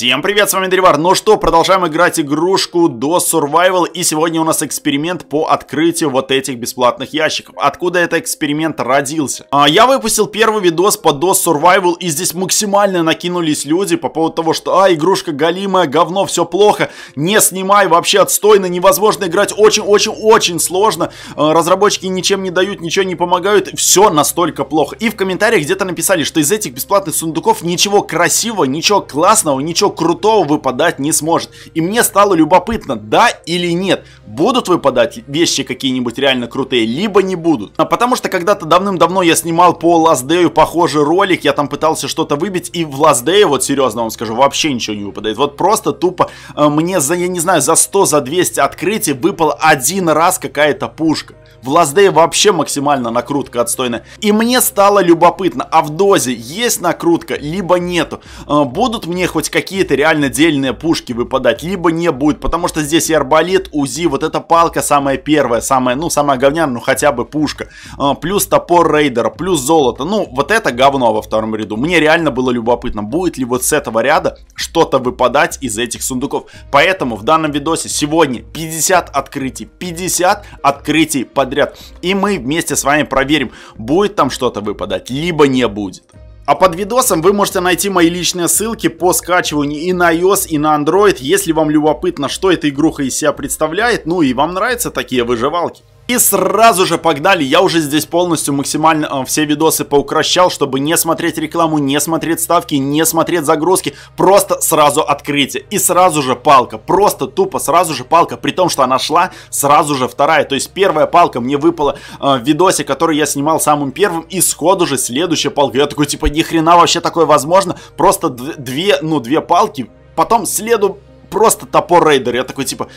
Всем привет, с вами Дривар. Ну что, продолжаем играть игрушку до Survival. И сегодня у нас эксперимент по открытию вот этих бесплатных ящиков. Откуда этот эксперимент родился? А, я выпустил первый видос по DOS Survival. И здесь максимально накинулись люди по поводу того, что а, игрушка галимая, говно, все плохо. Не снимай, вообще отстойно, невозможно играть. Очень-очень-очень сложно. А, разработчики ничем не дают, ничего не помогают. Все настолько плохо. И в комментариях где-то написали, что из этих бесплатных сундуков ничего красивого, ничего классного, ничего ничего крутого выпадать не сможет. И мне стало любопытно, да или нет, будут выпадать вещи какие-нибудь реально крутые, либо не будут. А потому что когда-то давным-давно я снимал по Last Day похожий ролик, я там пытался что-то выбить, и в Last Day, вот серьезно вам скажу, вообще ничего не выпадает. Вот просто тупо э, мне за, я не знаю, за 100, за 200 открытий выпал один раз какая-то пушка. В Last Day вообще максимально накрутка отстойная. И мне стало любопытно, а в дозе есть накрутка, либо нету. Э, будут мне хоть какие какие-то реально дельные пушки выпадать, либо не будет, потому что здесь и арбалет, УЗИ, вот эта палка самая первая, самая, ну, самая говняная, ну, хотя бы пушка, а, плюс топор рейдера, плюс золото, ну, вот это говно во втором ряду. Мне реально было любопытно, будет ли вот с этого ряда что-то выпадать из этих сундуков. Поэтому в данном видосе сегодня 50 открытий, 50 открытий подряд, и мы вместе с вами проверим, будет там что-то выпадать, либо не будет. А под видосом вы можете найти мои личные ссылки по скачиванию и на iOS, и на Android, если вам любопытно, что эта игруха из себя представляет, ну и вам нравятся такие выживалки. И сразу же погнали, я уже здесь полностью максимально э, все видосы поукращал, чтобы не смотреть рекламу, не смотреть ставки, не смотреть загрузки, просто сразу открытие. И сразу же палка, просто тупо сразу же палка, при том, что она шла сразу же вторая. То есть первая палка мне выпала э, в видосе, который я снимал самым первым, и сходу же следующая палка. Я такой, типа, ни хрена вообще такое возможно, просто две, ну, две палки, потом следу просто топор рейдер. Я такой, типа,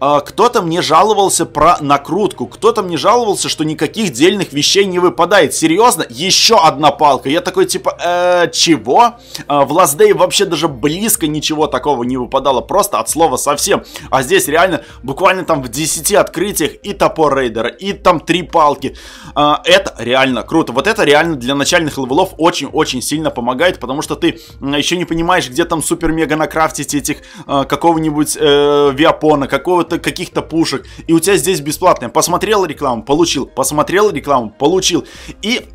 а, кто-то мне жаловался про накрутку, кто-то мне жаловался, что никаких дельных вещей не выпадает. Серьезно? Еще одна палка. Я такой, типа, э, чего? А, в Last Day вообще даже близко ничего такого не выпадало, просто от слова совсем. А здесь реально буквально там в 10 открытиях и топор рейдера, и там три палки. А, это реально круто. Вот это реально для начальных левелов очень-очень сильно помогает, потому что ты еще не понимаешь, где там супер-мега накрафтить этих какого-нибудь э, виапона, какого вот каких-то пушек, и у тебя здесь бесплатное. Посмотрел рекламу, получил, посмотрел рекламу, получил. И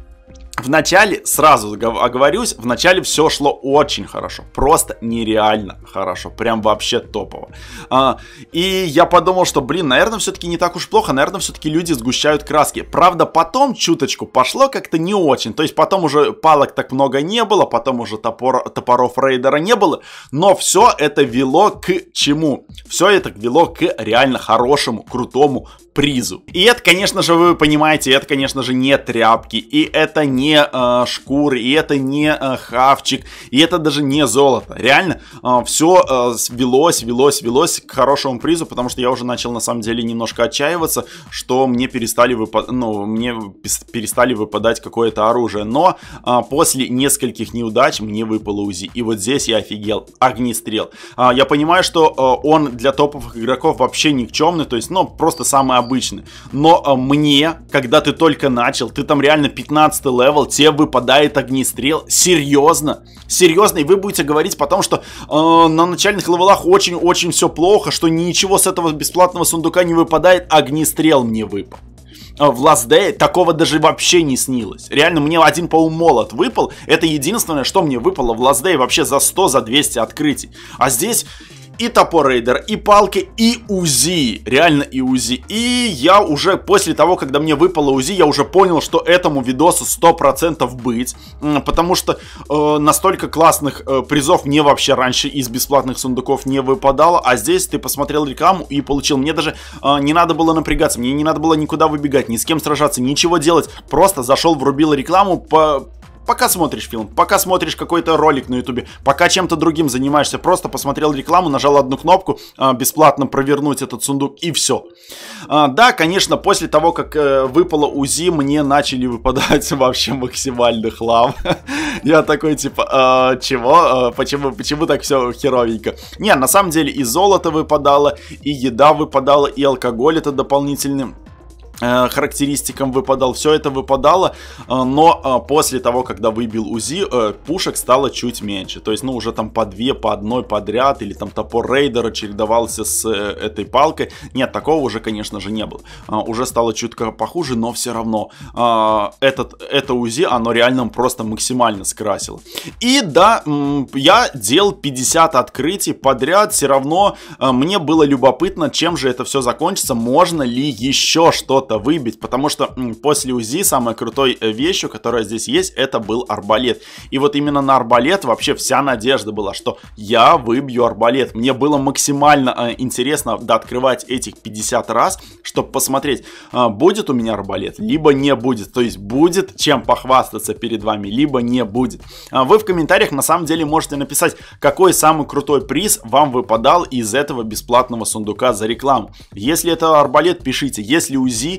в начале, сразу оговорюсь, в начале все шло очень хорошо. Просто нереально хорошо. Прям вообще топово. А, и я подумал, что, блин, наверное, все-таки не так уж плохо. Наверное, все-таки люди сгущают краски. Правда, потом чуточку пошло как-то не очень. То есть потом уже палок так много не было, потом уже топор, топоров рейдера не было. Но все это вело к чему? Все это вело к реально хорошему, крутому призу. И это, конечно же, вы понимаете, это, конечно же, не тряпки. И это не не э, шкуры, и это не э, хавчик, и это даже не золото. Реально, э, все э, велось, велось, велось к хорошему призу, потому что я уже начал на самом деле немножко отчаиваться, что мне перестали выпадать, ну, мне перестали выпадать какое-то оружие. Но э, после нескольких неудач мне выпало УЗИ. И вот здесь я офигел. Огнестрел. Э, я понимаю, что э, он для топовых игроков вообще никчемный, то есть, ну, просто самый обычный. Но э, мне, когда ты только начал, ты там реально 15 левел, дьявол, тебе выпадает огнестрел. Серьезно? Серьезно, и вы будете говорить потом, что э, на начальных левелах очень-очень все плохо, что ничего с этого бесплатного сундука не выпадает, огнестрел мне выпал э, в Last Day такого даже вообще не снилось. Реально, мне один, по выпал. Это единственное, что мне выпало в Last Day вообще за 100, за 200 открытий. А здесь и топор рейдер, и палки, и УЗИ. Реально и УЗИ. И я уже после того, когда мне выпало УЗИ, я уже понял, что этому видосу 100% быть. Потому что э, настолько классных э, призов мне вообще раньше из бесплатных сундуков не выпадало. А здесь ты посмотрел рекламу и получил. Мне даже э, не надо было напрягаться, мне не надо было никуда выбегать, ни с кем сражаться, ничего делать. Просто зашел, врубил рекламу, по Пока смотришь фильм, пока смотришь какой-то ролик на ютубе, пока чем-то другим занимаешься, просто посмотрел рекламу, нажал одну кнопку, а, бесплатно провернуть этот сундук и все. А, да, конечно, после того, как э, выпало УЗИ, мне начали выпадать вообще максимально хлам. Я такой типа, «А, чего? Почему, почему так все херовенько? Не, на самом деле и золото выпадало, и еда выпадала, и алкоголь это дополнительный Э, характеристикам выпадал, все это выпадало, э, но э, после того, когда выбил УЗИ, пушек стало чуть меньше, то есть, ну, уже там по две, по одной подряд, или там топор рейдера чередовался с этой палкой, нет, такого уже, конечно же, не было, уже стало чутка похуже, но все равно этот, это УЗИ, оно реально просто максимально скрасило. И да, я делал 50 открытий подряд, все равно мне было любопытно, чем же это все закончится, можно ли еще что-то кого-то выбить, потому что после УЗИ самой крутой э, вещью, которая здесь есть, это был арбалет. И вот именно на арбалет вообще вся надежда была, что я выбью арбалет. Мне было максимально э, интересно дооткрывать этих 50 раз, чтобы посмотреть, э, будет у меня арбалет, либо не будет. То есть будет чем похвастаться перед вами, либо не будет. Э, вы в комментариях на самом деле можете написать, какой самый крутой приз вам выпадал из этого бесплатного сундука за рекламу. Если это арбалет, пишите. Если УЗИ,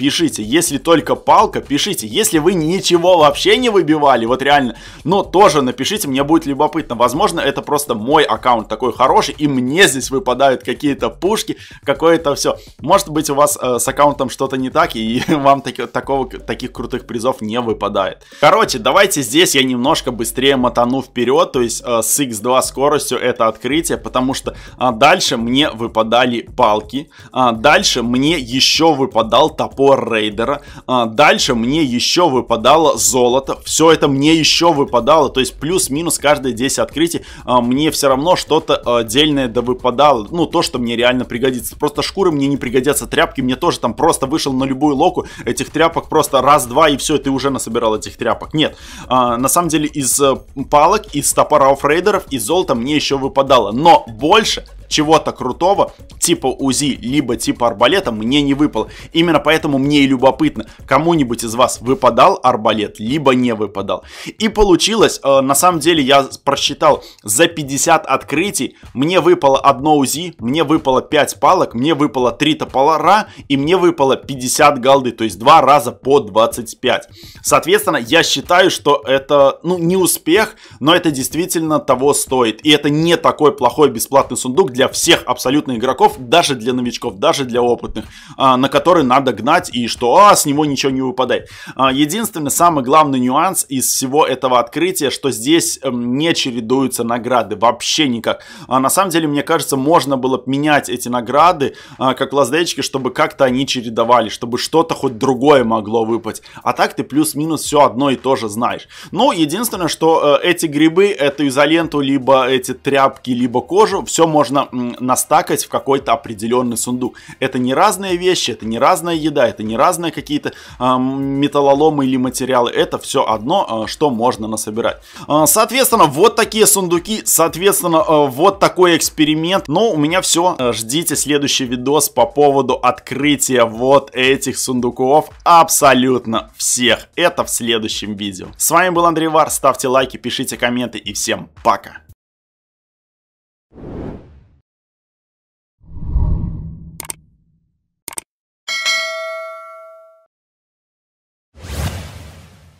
пишите. Если только палка, пишите. Если вы ничего вообще не выбивали, вот реально, ну, тоже напишите, мне будет любопытно. Возможно, это просто мой аккаунт такой хороший, и мне здесь выпадают какие-то пушки, какое-то все. Может быть, у вас э, с аккаунтом что-то не так, и вам таки, такого, таких крутых призов не выпадает. Короче, давайте здесь я немножко быстрее мотану вперед, то есть э, с X2 скоростью это открытие, потому что э, дальше мне выпадали палки, э, дальше мне еще выпадал топор рейдера. А дальше мне еще выпадало золото. Все это мне еще выпадало. То есть плюс-минус каждые 10 открытий а, мне все равно что-то а, отдельное да выпадало. Ну, то, что мне реально пригодится. Просто шкуры мне не пригодятся, тряпки мне тоже там просто вышел на любую локу. Этих тряпок просто раз-два и все, ты уже насобирал этих тряпок. Нет, а, на самом деле из э, палок, из топоров рейдеров, из золота мне еще выпадало. Но больше чего-то крутого, типа УЗИ, либо типа арбалета, мне не выпало. Именно поэтому мне и любопытно, кому-нибудь из вас выпадал арбалет, либо не выпадал. И получилось, э, на самом деле я просчитал, за 50 открытий мне выпало одно УЗИ, мне выпало 5 палок, мне выпало 3 топора и мне выпало 50 голды, то есть 2 раза по 25. Соответственно, я считаю, что это, ну, не успех, но это действительно того стоит. И это не такой плохой бесплатный сундук для для всех абсолютно игроков, даже для новичков, даже для опытных, а, на который надо гнать и что а, с него ничего не выпадает. А, единственный самый главный нюанс из всего этого открытия, что здесь эм, не чередуются награды вообще никак. А, на самом деле, мне кажется, можно было менять эти награды как лаздечки, чтобы как-то они чередовали, чтобы что-то хоть другое могло выпасть. А так ты плюс-минус все одно и то же знаешь. Ну, единственное, что э, эти грибы, эту изоленту, либо эти тряпки, либо кожу, все можно настакать в какой-то определенный сундук. Это не разные вещи, это не разная еда, это не разные какие-то э, металлоломы или материалы. Это все одно, э, что можно насобирать. Э, соответственно, вот такие сундуки, соответственно, э, вот такой эксперимент. Но ну, у меня все. Ждите следующий видос по поводу открытия вот этих сундуков. Абсолютно всех. Это в следующем видео. С вами был Андрей Вар. Ставьте лайки, пишите комменты и всем пока.